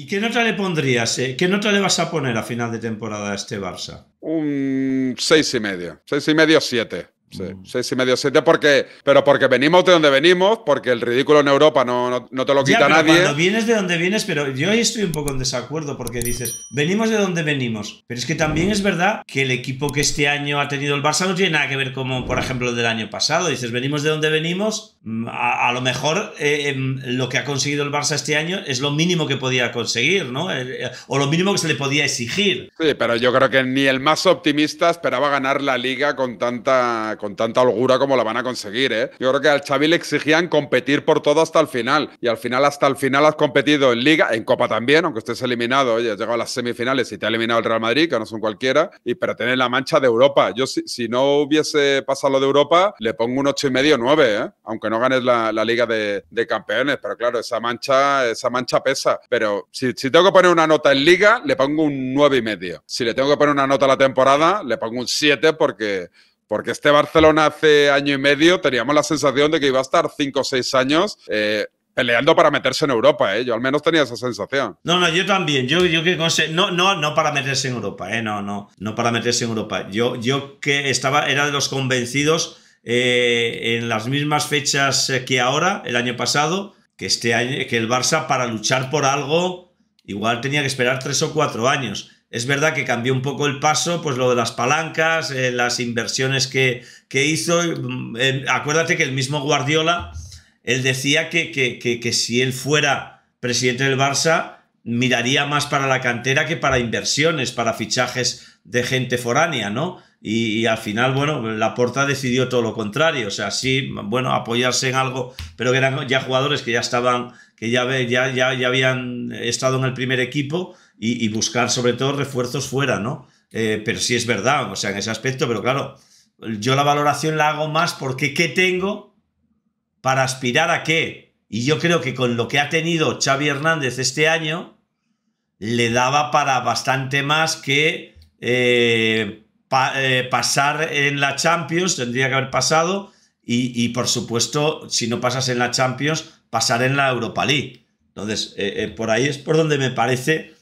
¿Y qué nota le pondrías? Eh? ¿Qué nota le vas a poner a final de temporada a este Barça? Un seis y medio. Seis y medio, siete. Sí, y mm. medio 7 porque, pero porque venimos de donde venimos, porque el ridículo en Europa no, te lo quita nadie. Cuando vienes de donde vienes, pero yo ahí estoy un poco en desacuerdo porque dices, venimos de donde venimos. Pero es que también es verdad que el equipo que este año ha tenido el Barça no tiene nada que ver como, por ejemplo, el del año pasado. Dices, venimos de donde venimos, mm, a, lo mejor eh, em, lo que ha conseguido el Barça este año es lo mínimo que podía conseguir, ¿no? Eh, eh, o lo mínimo que se le podía exigir. Sí, pero yo creo que ni el más optimista esperaba ganar la liga con tanta con tanta holgura como la van a conseguir, ¿eh? Yo creo que al Xavi le exigían competir por todo hasta el final. Y al final, hasta el final has competido en Liga, en Copa también, aunque estés eliminado, oye, has llegado a las semifinales y te ha eliminado el Real Madrid, que no son cualquiera, y pero tener la mancha de Europa. Yo, si, no hubiese pasado lo de Europa, le pongo un 8,5 9, ¿eh? Aunque no ganes la, Liga de, Campeones, pero claro, esa mancha, esa mancha pesa. Pero si, si tengo que poner una nota en Liga, le pongo un 9,5. Si le tengo que poner una nota a la temporada, le pongo un 7 porque porque este Barcelona hace año y medio teníamos la sensación de que iba a estar cinco o seis años eh, peleando para meterse en Europa, eh. Yo al menos tenía esa sensación. No, no, yo también. Yo, no, no, no para meterse en Europa, ¿eh? No, no, no para meterse en Europa. Yo, yo que estaba, era de los convencidos eh, en las mismas fechas que ahora, el año pasado, que este año, que el Barça para luchar por algo igual tenía que esperar tres o cuatro años. Es verdad que cambió un poco el paso, pues lo de las palancas, eh, las inversiones que, que hizo. Mm, eh, acuérdate que el mismo Guardiola, él decía que, que, si él fuera presidente del Barça, miraría más para la cantera que para inversiones, para fichajes de gente foránea, ¿no? Y, al final, bueno, Laporta decidió todo lo contrario, o sea, sí, bueno, apoyarse en algo, pero que eran ya jugadores que ya estaban, que ya, ya, ya, ya habían estado en el primer equipo, y, buscar sobre todo refuerzos fuera, ¿no? Eh, pero sí es verdad, o sea, en ese aspecto, pero claro, yo la valoración la hago más porque ¿qué tengo para aspirar a qué? Y yo creo que con lo que ha tenido Xavi Hernández este año, le daba para bastante más que eh, eh, pasar en la Champions, tendría que haber pasado, y, por supuesto, si no pasas en la Champions, pasar en la Europa League. Entonces, por ahí es por donde me parece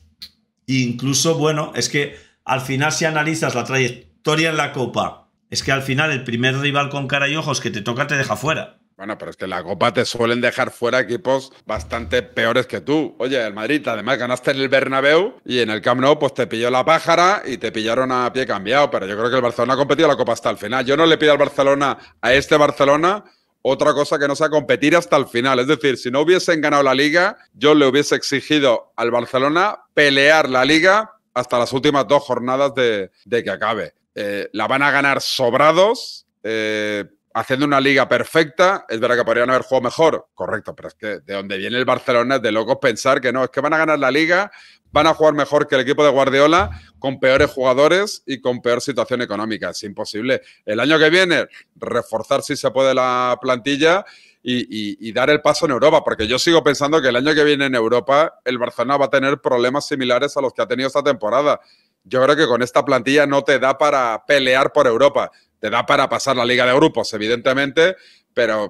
incluso, bueno, es que al final si analizas la trayectoria en la Copa, es que al final el primer rival con cara y ojos que te toca te deja fuera. Bueno, pero es que en la Copa te suelen dejar fuera equipos bastante peores que tú. Oye, el Madrid además ganaste en el Bernabéu y en el Camp Nou pues te pilló la pájara y te pillaron a pie cambiado. Pero yo creo que el Barcelona ha competido la Copa hasta el final. Yo no le pido al Barcelona, a este Barcelona, otra cosa que no sea competir hasta el final. Es decir, si no hubiesen ganado la liga, yo le hubiese exigido al Barcelona pelear la liga hasta las últimas dos jornadas de, que acabe. Eh, la van a ganar sobrados. Eh, haciendo una liga perfecta, es verdad que podrían haber jugado mejor, correcto, pero es que de donde viene el Barcelona es de locos pensar que no, es que van a ganar la liga van a jugar mejor que el equipo de Guardiola con peores jugadores y con peor situación económica. Es imposible. El año que viene, reforzar si se puede la plantilla y, dar el paso en Europa, porque yo sigo pensando que el año que viene en Europa el Barcelona va a tener problemas similares a los que ha tenido esta temporada. Yo creo que con esta plantilla no te da para pelear por Europa, te da para pasar la Liga de Grupos, evidentemente,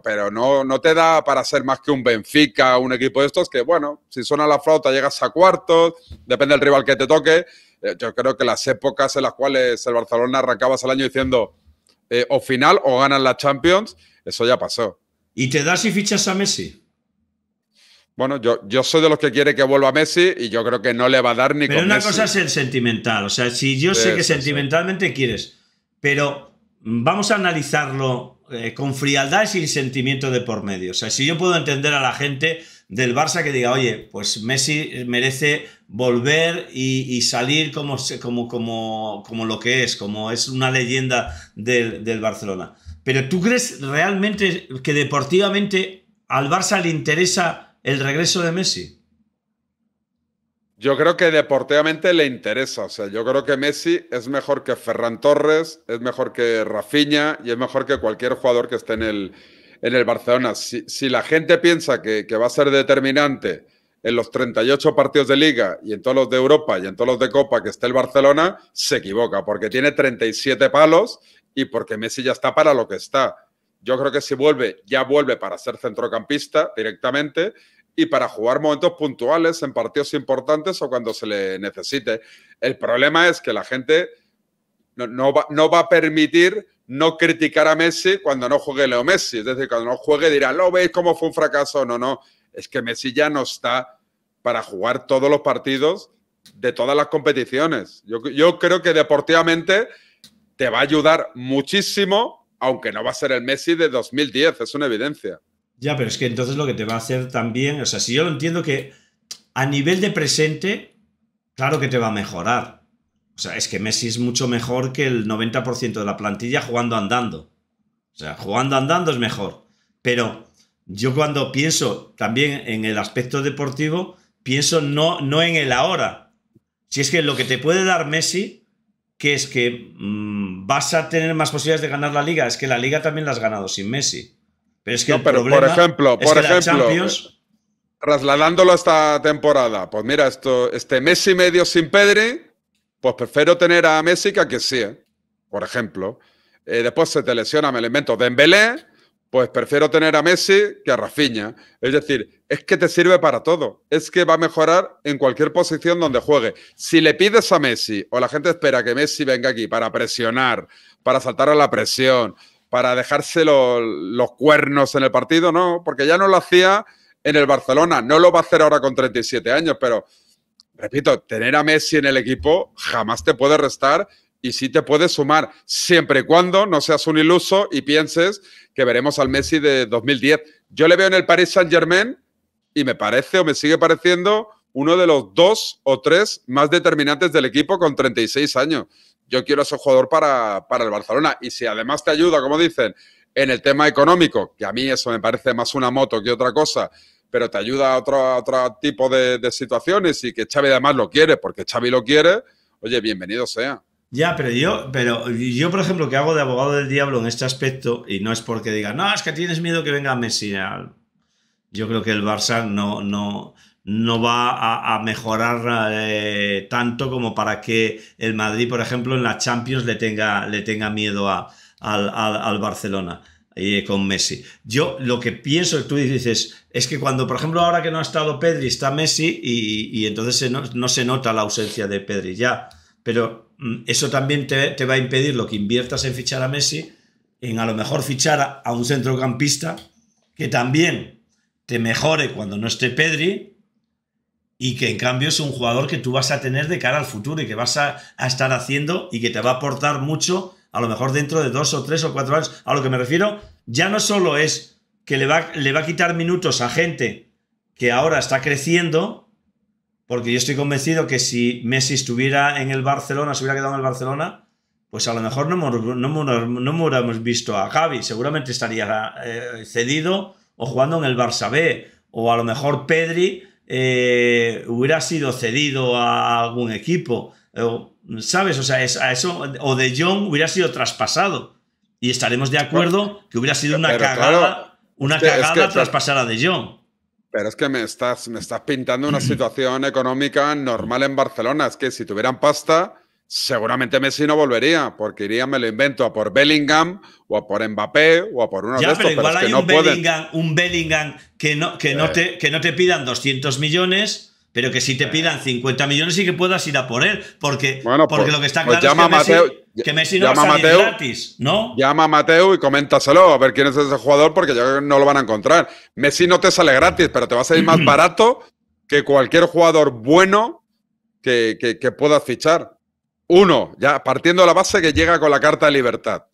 pero, no, no te da para ser más que un Benfica, un equipo de estos que, bueno, si suena la flauta llegas a cuartos, depende del rival que te toque. Eh, yo creo que las épocas en las cuales el Barcelona arrancabas el año diciendo eh, o final o ganan la Champions, eso ya pasó. ¿Y te das y fichas a Messi? Bueno, yo, yo soy de los que quiere que vuelva Messi y yo creo que no le va a dar ni Pero una cosa es el sentimental, o sea, si yo sé que sentimentalmente quieres, pero vamos a analizarlo eh, con frialdad y sin sentimiento de por medio. O sea, si yo puedo entender a la gente del Barça que diga, oye, pues Messi merece volver y, salir como, como, como, como, lo que es, como es una leyenda del Barcelona. Pero ¿tú crees realmente que deportivamente al Barça le interesa el regreso de Messi? Yo creo que deportivamente le interesa. O sea, yo creo que Messi es mejor que Ferran Torres, es mejor que Rafinha y es mejor que cualquier jugador que esté en el, en el Barcelona. Si, la gente piensa que, que, va a ser determinante en los 38 partidos de Liga y en todos los de Europa y en todos los de Copa que esté el Barcelona, se equivoca porque tiene 37 palos y porque Messi ya está para lo que está. Yo creo que si vuelve, ya vuelve para ser centrocampista directamente y para jugar momentos puntuales en partidos importantes o cuando se le necesite. El problema es que la gente no, no, va, a permitir no criticar a Messi cuando no juegue Leo Messi. Es decir, cuando no juegue dirá, ¿lo veis cómo fue un fracaso? No, no, es que Messi ya no está para jugar todos los partidos de todas las competiciones. Yo, yo creo que deportivamente te va a ayudar muchísimo, aunque no va a ser el Messi de 2010, es una evidencia. Ya, pero es que entonces lo que te va a hacer también, o sea, si yo lo entiendo que a nivel de presente, claro que te va a mejorar. O sea, es que Messi es mucho mejor que el 90% de la plantilla jugando andando. O sea, jugando andando es mejor. Pero yo cuando pienso también en el aspecto deportivo, pienso no, no en el ahora. Si es que lo que te puede dar Messi, que es que mm, vas a tener más posibilidades de ganar la liga, es que la liga también la has ganado sin Messi no, por ejemplo, por ejemplo, trasladándolo a esta temporada, pues mira, esto, este mes y medio sin Pedri, pues prefiero tener a Messi que a sí, ¿eh? por ejemplo. Eh, después se te lesiona me elemento de Embelé, pues prefiero tener a Messi que a Rafinha. Es decir, es que te sirve para todo. Es que va a mejorar en cualquier posición donde juegue. Si le pides a Messi o la gente espera que Messi venga aquí para presionar, para saltar a la presión, para dejarse los cuernos en el partido, no, porque ya no lo hacía en el Barcelona, no lo va a hacer ahora con 37 años, pero repito, tener a Messi en el equipo jamás te puede restar y sí te puede sumar, siempre y cuando no seas un iluso y pienses que veremos al Messi de 2010. Yo le veo en el Paris Saint-Germain y me parece o me sigue pareciendo uno de los dos o tres más determinantes del equipo con 36 años yo quiero ese jugador para, el Barcelona. Y si además te ayuda, como dicen, en el tema económico, que a mí eso me parece más una moto que otra cosa, pero te ayuda a otro, otro tipo de, situaciones y que Xavi además lo quiere, porque Xavi lo quiere, oye, bienvenido sea. Ya, pero yo, pero yo, por ejemplo, que hago de abogado del diablo en este aspecto, y no es porque diga, no, es que tienes miedo que venga Messi. Yo creo que el Barça no, no, no va a, mejorar eh, tanto como para que el Madrid, por ejemplo, en la Champions le tenga, le tenga miedo a, al, al, Barcelona con Messi. Yo lo que pienso, tú dices, es que cuando, por ejemplo, ahora que no ha estado Pedri, está Messi y, entonces no, se nota la ausencia de Pedri ya. Pero mm, eso también te, va a impedir lo que inviertas en fichar a Messi, en a lo mejor fichar a un centrocampista que también te mejore cuando no esté Pedri y que en cambio es un jugador que tú vas a tener de cara al futuro y que vas a, estar haciendo y que te va a aportar mucho, a lo mejor dentro de dos o tres o cuatro años. A lo que me refiero, ya no solo es que le va, le va a quitar minutos a gente que ahora está creciendo, porque yo estoy convencido que si Messi estuviera en el Barcelona, se hubiera quedado en el Barcelona, pues a lo mejor no, no, no, hubiéramos visto a Javi, seguramente estaría eh, cedido o jugando en el Barça B, o a lo mejor Pedri eh, hubiera sido cedido a algún equipo. Eh, ¿Sabes? O sea, a eso, o de Jong hubiera sido traspasado. Y estaremos de acuerdo que hubiera sido una cagada, una cagada a de Jong. Pero es que me estás, me estás pintando una situación económica normal en Barcelona. Es que si tuvieran pasta, seguramente Messi no volvería, porque iría, me lo invento, a por Bellingham o a por Mbappé o a por uno ya, de Pero igual hay un, Bellingham, un, Bellingham, que no, que, te, que no te pidan 200 millones, pero que si te pidan 50 millones y que puedas ir a por él, porque, porque pues, lo que está pues claro es que, Messi, no llama Mateo, gratis, ¿no? Llama a Mateo y coméntaselo, a ver quién es ese jugador, porque ya no lo van a encontrar. Messi no te sale gratis, pero te va a salir más barato que cualquier jugador bueno que, que puedas fichar. Uno, ya partiendo de la base que llega con la carta de libertad,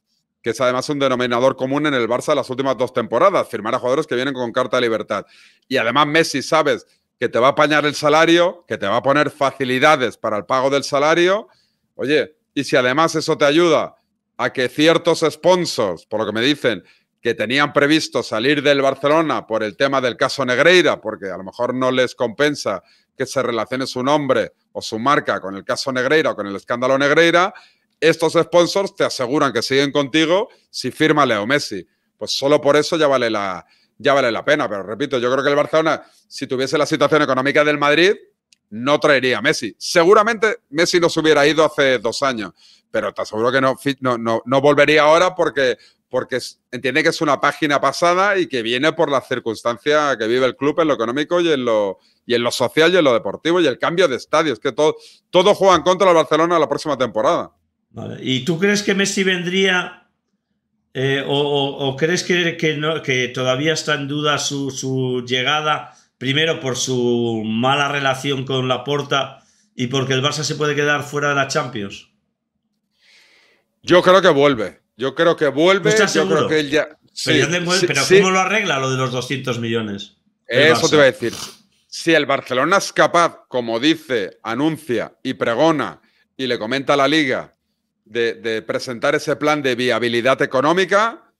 que es además un denominador común en el Barça las últimas dos temporadas, firmar a jugadores que vienen con carta de libertad. Y además Messi, sabes que te va a apañar el salario, que te va a poner facilidades para el pago del salario. Oye, y si además eso te ayuda a que ciertos sponsors, por lo que me dicen, que tenían previsto salir del Barcelona por el tema del caso Negreira, porque a lo mejor no les compensa que se relacione su nombre o su marca con el caso Negreira o con el escándalo Negreira, estos sponsors te aseguran que siguen contigo si firma Leo Messi. Pues solo por eso ya vale la, ya vale la pena. Pero repito, yo creo que el Barcelona, si tuviese la situación económica del Madrid, no traería a Messi. Seguramente Messi no se hubiera ido hace dos años, pero te aseguro que no, no, no, no volvería ahora porque, porque entiende que es una página pasada y que viene por la circunstancia que vive el club en lo económico y en lo, y en lo social y en lo deportivo y el cambio de estadio. Es que todo, todo juegan contra el Barcelona la próxima temporada. Vale. ¿Y tú crees que Messi vendría eh, o, crees que, que, todavía está en duda su, su, llegada, primero por su mala relación con Laporta y porque el Barça se puede quedar fuera de la Champions? Yo creo que vuelve. Yo creo que vuelve. yo creo que él ya. pero, pero ¿cómo lo arregla lo de los 200 millones? Eso te voy a decir. Si el Barcelona es capaz, como dice, anuncia y pregona y le comenta a la liga de, de presentar ese plan de viabilidad económica,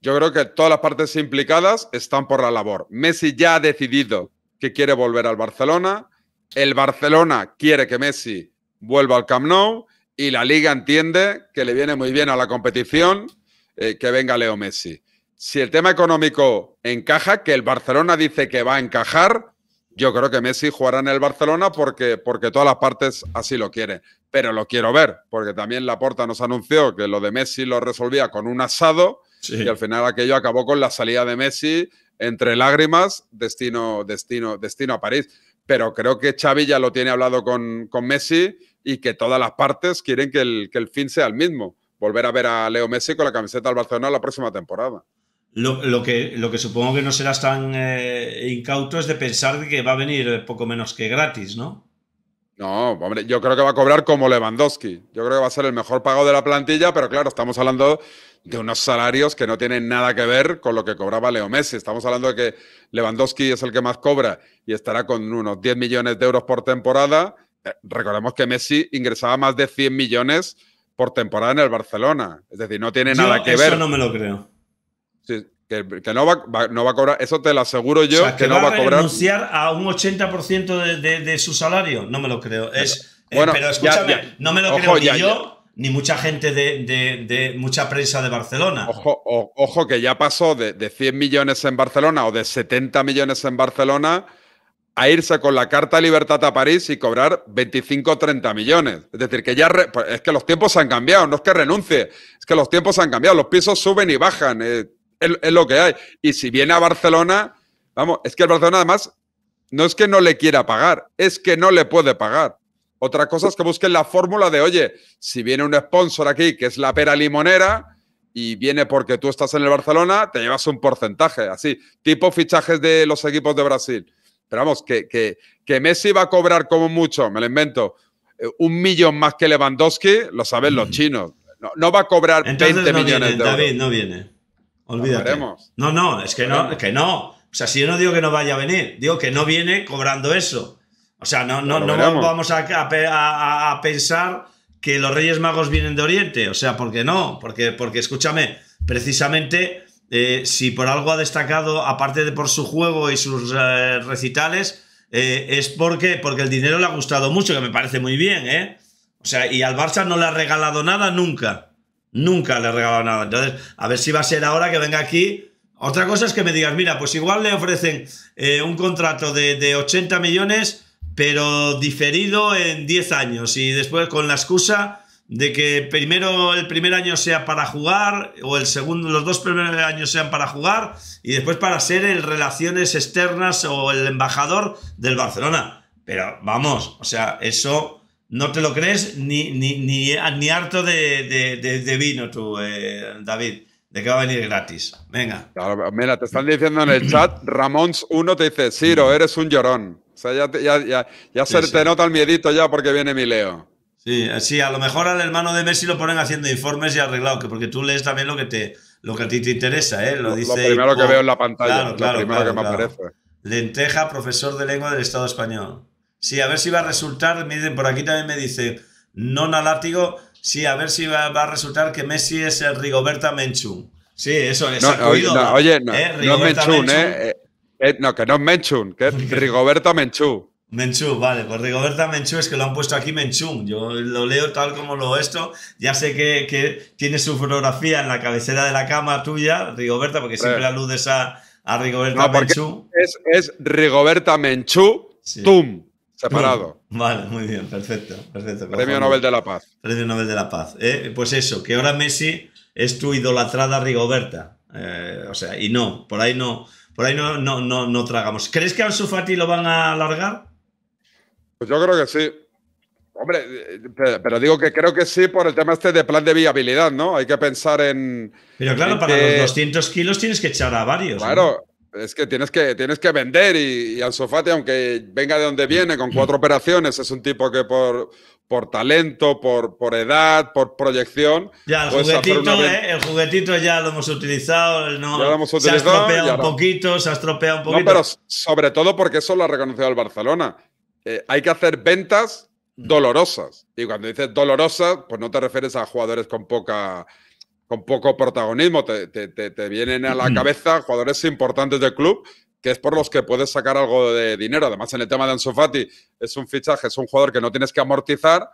yo creo que todas las partes implicadas están por la labor. Messi ya ha decidido que quiere volver al Barcelona. El Barcelona quiere que Messi vuelva al Camp Nou y la liga entiende que le viene muy bien a la competición eh, que venga Leo Messi. Si el tema económico encaja, que el Barcelona dice que va a encajar, yo creo que Messi jugará en el Barcelona porque, porque todas las partes así lo quieren. Pero lo quiero ver, porque también Laporta nos anunció que lo de Messi lo resolvía con un asado y al final aquello acabó con la salida de Messi entre lágrimas, destino, destino, destino a París. Pero creo que Xavi ya lo tiene hablado con, con Messi y que todas las partes quieren que el, fin sea el mismo, volver a ver a Leo Messi con la camiseta al Barcelona la próxima temporada. Lo, que, lo que supongo que no serás tan eh, incauto es de pensar que va a venir eh, poco menos que gratis, ¿no? No, hombre, yo creo que va a cobrar como Lewandowski. Yo creo que va a ser el mejor pago de la plantilla, pero claro, estamos hablando de unos salarios que no tienen nada que ver con lo que cobraba Leo Messi. Estamos hablando de que Lewandowski es el que más cobra y estará con unos 10 millones de euros por temporada eh, recordemos que Messi ingresaba más de 100 millones por temporada en el Barcelona. Es decir, no tiene nada que ver. Eso no me lo creo. que, no, va, a cobrar, eso te lo aseguro yo, que, no va, a cobrar. renunciar a un 80% de, su salario? No me lo creo. Es, eh, pero, bueno, escúchame, no me lo creo ni yo ni mucha gente de, mucha prensa de Barcelona. Ojo, que ya pasó de, de, 100 millones en Barcelona o de 70 millones en Barcelona a irse con la carta libertad a París y cobrar 25 o 30 millones. Es decir, que ya pues, es que los tiempos han cambiado, no es que renuncie, es que los tiempos han cambiado, los pisos suben y bajan, eh, es, es, lo que hay. Y si viene a Barcelona, vamos, es que el Barcelona además no es que no le quiera pagar, es que no le puede pagar. Otra cosa es que busquen la fórmula de, oye, si viene un sponsor aquí que es la pera limonera, y viene porque tú estás en el Barcelona, te llevas un porcentaje, así, tipo fichajes de los equipos de Brasil. Pero vamos, que, que, que Messi va a cobrar como mucho, me lo invento, eh, un millón más que Lewandowski, lo saben los mm. chinos. No, va a cobrar 20 millones de euros. David no viene. Olvídate. No, no, es que no, es que no. O sea, si yo no digo que no vaya a venir, digo que no viene cobrando eso. O sea, no, vamos a, pensar que los Reyes Magos vienen de Oriente. O sea, ¿por qué no? Porque, porque escúchame, precisamente eh, si por algo ha destacado, aparte de por su juego y sus eh, recitales, eh, es porque, porque el dinero le ha gustado mucho, que me parece muy bien, ¿eh? O sea, y al Barça no le ha regalado nada nunca. Nunca le ha regalado nada. Entonces, a ver si va a ser ahora que venga aquí. Otra cosa es que me digas, mira, pues igual le ofrecen un contrato de, de 80 millones, pero diferido en 10 años. Y después con la excusa de que primero el primer año sea para jugar o el segundo los dos primeros años sean para jugar y después para ser en relaciones externas o el embajador del Barcelona. Pero vamos, o sea, eso no te lo crees ni, ni, ni, harto de, vino tú, eh, David. De que va a venir gratis. Venga. mira, te están diciendo en el chat, Ramón 1 te dice, Ciro, eres un llorón. O sea, ya, ya, ya, ya se te nota el miedito ya porque viene mi Leo. Sí, eh, sí, a lo mejor al hermano de Messi lo ponen haciendo informes y arreglado, que porque tú lees también lo que te lo que a ti te interesa, ¿eh? Lo, dice. primero que veo en la pantalla, lo primero que me aparece. Lenteja, profesor de lengua del Estado español. Sí, a ver si va a resultar, miren, por aquí también me dice, Nona sí, a ver si va, a resultar que Messi es el Rigoberta Menchú. Sí, eso es. oye, no, oye, ¿eh? no, no es Menchú, ¿eh? No, que no es que es Rigoberta Menchú. Menchú, vale, pues Rigoberta Menchú es que lo han puesto aquí Menchú. Yo lo leo tal como lo esto. Ya sé que, tiene su fotografía en la cabecera de la cama tuya, Rigoberta, porque siempre aludes a, a Rigoberta Menchú. Es, Rigoberta Menchú, TUM, separado. vale, muy bien, perfecto. perfecto Premio Nobel de la Paz. Premio Nobel de la Paz. Eh, pues eso, que ahora Messi es tu idolatrada Rigoberta. Eh, o sea, y no, por ahí no. Por ahí no, no, no, tragamos. ¿Crees que Ansu Fati lo van a alargar? Pues yo creo que sí. Hombre, eh, eh, pero digo que creo que sí por el tema este de plan de viabilidad, ¿no? Hay que pensar en... Pero claro, para los 200 kilos tienes que echar a varios. Claro, es que tienes que, tienes que vender y, y Ansofati, aunque venga de donde viene, con cuatro operaciones, es un tipo que por, por talento, por, por edad, por proyección... Ya, el juguetito, ¿eh? el juguetito ya lo hemos utilizado, no, ya lo hemos utilizado, se ha estropeado un poquito, se ha estropeado un poquito. No, pero sobre todo porque eso lo ha reconocido el Barcelona eh, hay que hacer ventas mm. dolorosas. Y cuando dices dolorosas, pues no te refieres a jugadores con poca con poco protagonismo, te, vienen a la mm. cabeza jugadores importantes del club que es por los que puedes sacar algo de dinero. Además, en el tema de Ansu es un fichaje, es un jugador que no tienes que amortizar,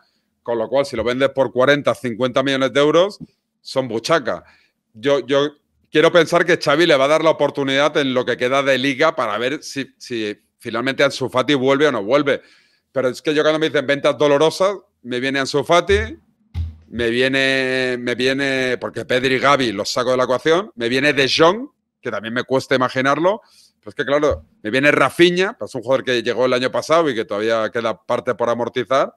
con lo cual si lo vendes por 40, 50 millones de euros, son buchaca. Yo, yo quiero pensar que Xavi le va a dar la oportunidad en lo que queda de liga para ver si, si finalmente Ansu Fati vuelve o no vuelve. Pero es que yo cuando me dicen ventas dolorosas, me viene Ansu Fati, me viene, me viene, porque Pedri y Gaby los saco de la ecuación, me viene De Jong, que también me cuesta imaginarlo, pero es que claro, me viene Rafinha, es pues un jugador que llegó el año pasado y que todavía queda parte por amortizar,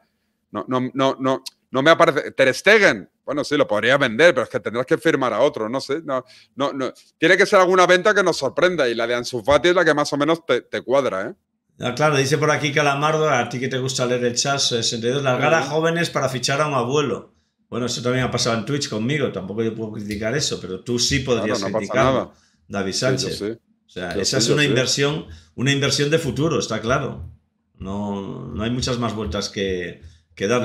no, no, no, no, no me aparece, Ter Stegen, bueno, sí, lo podría vender, pero es que tendrás que firmar a otro, no sé. No, no, Tiene que ser alguna venta que nos sorprenda y la de Ansu es la que más o menos te, cuadra, ¿eh? claro, dice por aquí Calamardo, a ti que te gusta leer el chat, 62, largar a jóvenes para fichar a un abuelo. Bueno, eso también ha pasado en Twitch conmigo, tampoco yo puedo criticar eso, pero tú sí podrías David Sánchez. O sea, esa es una inversión, una inversión de futuro, está claro. No, no hay muchas más vueltas que,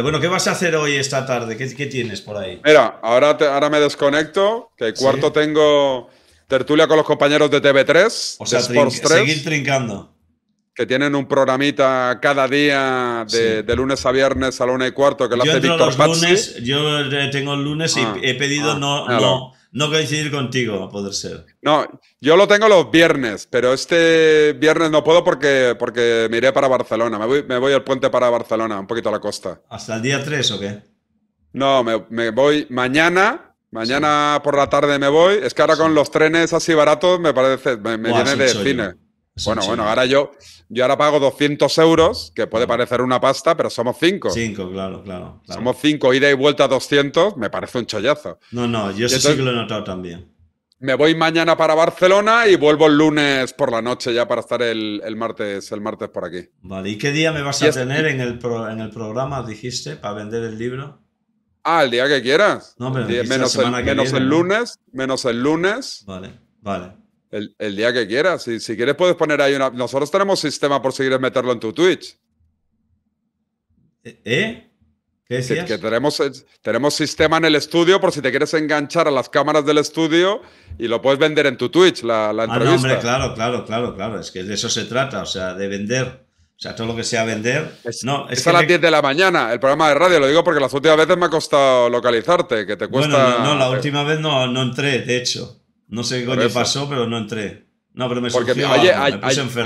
bueno, ¿qué vas a hacer hoy esta tarde? ¿Qué, tienes por ahí? Mira, ahora, ahora me desconecto, que cuarto tengo tertulia con los compañeros de TV3, o sea, seguir trincando. Que tienen un programita cada día de, lunes a viernes a la una y cuarto que lo yo hace Víctor los Yo eh, tengo el lunes y ah. he pedido ah. no, no coincidir contigo, a poder ser. No, yo lo tengo los viernes, pero este viernes no puedo porque, porque me iré para Barcelona. Me voy, me voy al puente para Barcelona, un poquito a la costa. ¿Hasta el día 3 o qué? No, me, voy mañana, Mañana por la tarde me voy. Es que ahora con los trenes así baratos me parece, me, de cine bueno, bueno, ahora yo, yo ahora pago 200 euros, que puede parecer una pasta, pero somos cinco. Cinco, claro, claro. Somos cinco, ida y vuelta 200, me parece un chollazo. No, no, yo sí que lo he notado también. Me voy mañana para Barcelona y vuelvo el lunes por la noche ya para estar el, martes el martes por aquí. Vale, ¿y qué día me vas a tener en el, en el programa, dijiste, para vender el libro? Ah, el día que quieras. No, pero menos, el, menos el lunes, menos el lunes. Vale, vale. El, día que quieras. Si, quieres, puedes poner ahí una. Nosotros tenemos sistema por si quieres meterlo en tu Twitch. ¿Eh? ¿eh? ¿Qué decías? Que, tenemos, tenemos sistema en el estudio por si te quieres enganchar a las cámaras del estudio y lo puedes vender en tu Twitch, la, ah, entrevista. claro, claro, claro, claro. Es que de eso se trata, o sea, de vender. O sea, todo lo que sea vender. Es, no, es, a las 10 de la mañana el programa de radio, lo digo porque las últimas veces me ha costado localizarte, que te cuesta. no, no la última vez no, no entré, de hecho. No sé qué coño pasó, pero no entré. No, pero me Porque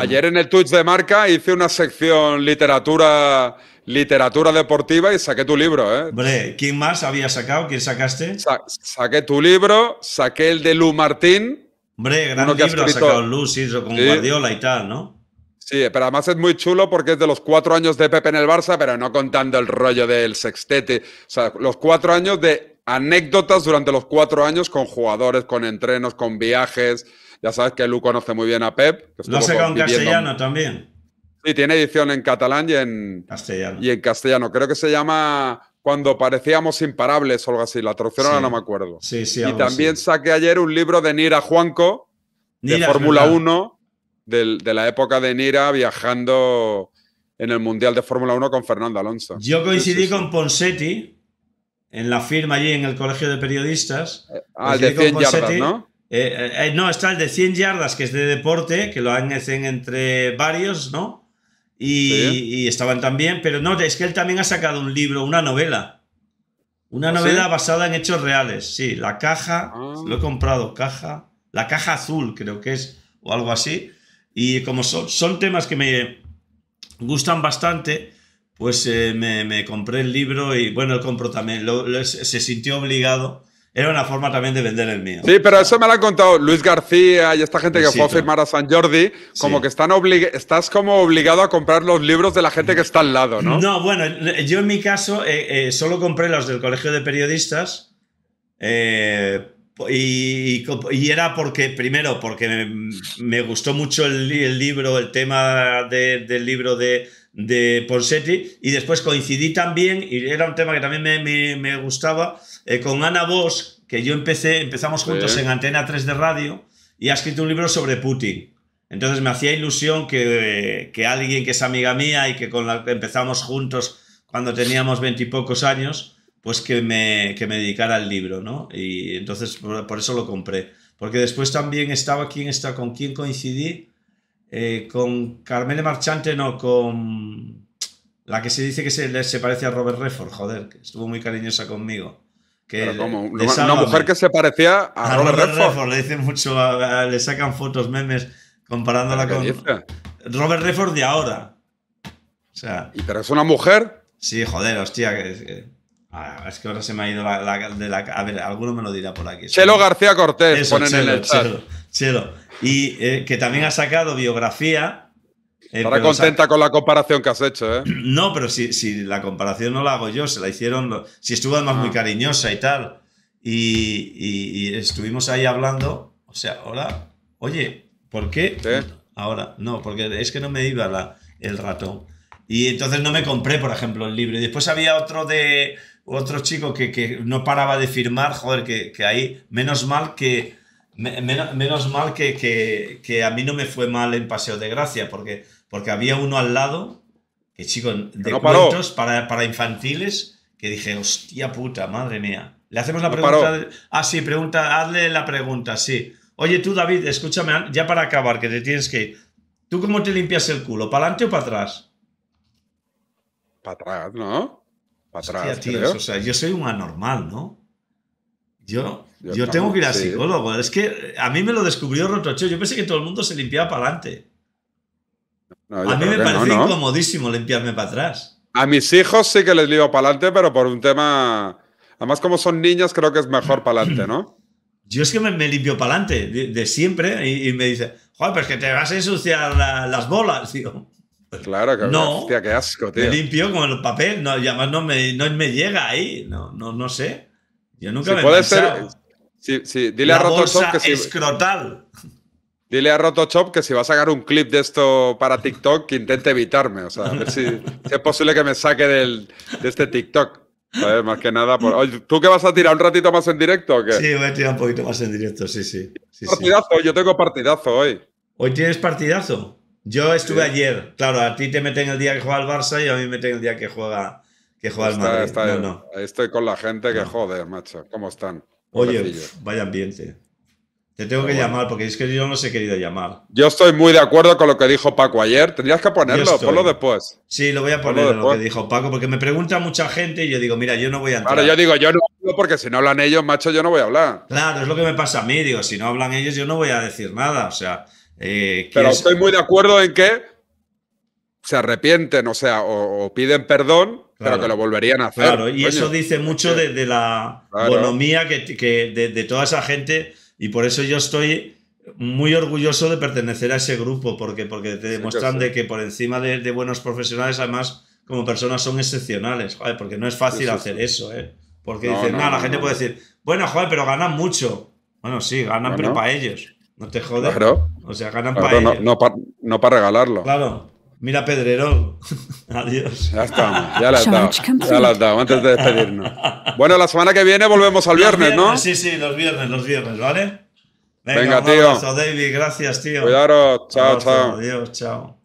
ayer, en el Twitch de Marca hice una sección literatura literatura deportiva y saqué tu libro, ¿eh? Hombre, ¿quién más había sacado? ¿Quién sacaste? saqué tu libro, saqué el de Lu Martín. Hombre, gran libro ha sacado Lu, con Guardiola y tal, ¿no? Sí, pero además es muy chulo porque es de los cuatro años de Pepe en el Barça, pero no contando el rollo del sextete. O sea, los cuatro años de anécdotas durante los cuatro años con jugadores, con entrenos, con viajes. Ya sabes que Lu conoce muy bien a Pep. Lo ha sacado en castellano también. Sí, tiene edición en catalán y en castellano. Y en castellano. Creo que se llama Cuando parecíamos imparables o algo así. La traducción ahora no me acuerdo. Sí, sí, y también saqué ayer un libro de Nira Juanco, de Fórmula 1, de la época de Nira viajando en el Mundial de Fórmula 1 con Fernando Alonso. Yo coincidí con Ponsetti, en la firma allí en el Colegio de Periodistas. Eh, ah, pues el de 100 yardas, ¿no? Eh, eh, no, está el de 100 yardas, que es de deporte, que lo hacen entre varios, ¿no? Y, estaban también, pero no, es que él también ha sacado un libro, una novela. Una ¿Ah, novela basada en hechos reales, sí. La caja, ah. lo he comprado, caja. La caja azul, creo que es, o algo así. Y como son, son temas que me gustan bastante, pues eh, me, compré el libro y bueno, el compro también, se sintió obligado. Era una forma también de vender el mío. Sí, pero eso me lo han contado Luis García y esta gente que fue a firmar a San Jordi, como que están estás como obligado a comprar los libros de la gente que está al lado, ¿no? No, bueno, yo en mi caso eh, eh, solo compré los del Colegio de Periodistas y, y, era porque, primero, porque me, gustó mucho el, libro, el tema del libro de de Ponsetti y después coincidí también, y era un tema que también me, gustaba, eh, con Ana Bosch, que yo empecé, empezamos juntos en Antena 3 de Radio y ha escrito un libro sobre Putin. Entonces me hacía ilusión que, alguien que es amiga mía y que con la empezamos juntos cuando teníamos veintipocos años, pues que me, que me dedicara al libro, ¿no? Y entonces por, eso lo compré. Porque después también estaba quién está, con quién coincidí, eh, con Carmele Marchante, no, con la que se dice que se, se parece a Robert Redford, joder, que estuvo muy cariñosa conmigo. Que ¿cómo? Una, mujer que se parecía a, Robert, Le dicen mucho, le sacan fotos, memes, comparándola con Robert Redford de ahora. O sea, ¿Y pero es una mujer? Sí, joder, hostia, que, es que ahora se me ha ido la, A ver, alguno me lo dirá por aquí. Chelo García Cortés, ponen el chat. Chelo. Y eh, que también ha sacado biografía. Eh, Estará contenta con la comparación que has hecho, ¿eh? No, pero si, si, la comparación no la hago yo, se la hicieron. Si estuvo además muy ah. cariñosa y tal. Y, y, estuvimos ahí hablando. O sea, ahora. Oye, ¿por qué? Ahora, no, porque es que no me iba la, el ratón. Y entonces no me compré, por ejemplo, el libro. Y después había otro de. Otro chico que, que no paraba de firmar, joder, que, que ahí, menos mal que, menos, mal que, que, a mí no me fue mal en Paseo de Gracia, porque, porque había uno al lado, que chico, de no para, infantiles, que dije, hostia puta, madre mía. Le hacemos la pregunta. ah, sí, pregunta, hazle la pregunta, sí. Oye, tú, David, escúchame, ya para acabar, que te tienes que ir. ¿Tú cómo te limpias el culo? ¿Para adelante o para atrás? Para atrás, ¿no? Para atrás. o sea, yo soy un anormal, ¿no? Yo, tengo que ir al psicólogo. Es que a mí me lo descubrió Rotocho. Yo pensé que todo el mundo se limpiaba para adelante. a mí me parece incomodísimo limpiarme para atrás. A mis hijos sí que les limpio para adelante, pero por un tema. Además, como son niños, creo que es mejor para adelante, ¿no? Yo es que me, limpio para adelante de, siempre y, me dice, joder, es que te vas a ensuciar las bolas, tío. claro, que no. qué asco, tío. Me limpio con el papel, no, y además no me, no me llega ahí, no, no, no sé. Yo nunca me he puede Ser, dile a Rotoshop que si, escrotal. Dile a Rotoshop que si va a sacar un clip de esto para TikTok, que intente evitarme. O sea, a ver si, es posible que me saque de este TikTok. Ver, más que nada. ¿Tú qué vas a tirar un ratito más en directo o qué? Sí, voy a tirar un poquito más en directo, sí, sí. partidazo, yo tengo partidazo hoy. ¿Hoy tienes partidazo? Yo estuve ayer. Claro, a ti te meten el día que juega el Barça y a mí me meten el día que juega que jodas, no, no, Estoy con la gente que joder, macho. ¿Cómo están? Oye, vaya ambiente. Te tengo que llamar porque es que yo no os he querido llamar. Yo estoy muy de acuerdo con lo que dijo Paco ayer. Tendrías que ponerlo, ponlo después. Sí, lo voy a poner lo que dijo Paco porque me pregunta mucha gente y yo digo, mira, yo no voy a entrar. Claro, yo digo, yo no hablo porque si no hablan ellos, macho, yo no voy a hablar. Claro, es lo que me pasa a mí. Digo, si no hablan ellos, yo no voy a decir nada. O sea, eh, pero estoy muy de acuerdo en que se arrepienten, o sea, o piden perdón pero que lo volverían a hacer. Claro, y eso dice mucho de, la economía que, que de, toda esa gente y por eso yo estoy muy orgulloso de pertenecer a ese grupo, porque, porque te demuestran que de que por encima de, de, buenos profesionales, además, como personas son excepcionales, joder, porque no es fácil hacer eso, ¿eh? Porque dicen, la gente puede decir, bueno, joder, pero ganan mucho. Bueno, sí, ganan, pero para ellos. No te jodas. Claro. O sea, ganan para ellos. No, para, no para regalarlo. Claro. Mira Pedrero, Adiós. Ya estamos, ya la has dado. Ya la has antes de despedirnos. Bueno, la semana que viene volvemos al viernes, ¿no? Sí, sí, los viernes, los viernes, ¿vale? Venga, tío. Un David, gracias, tío. Cuidado. chao, chao. Adiós, chao.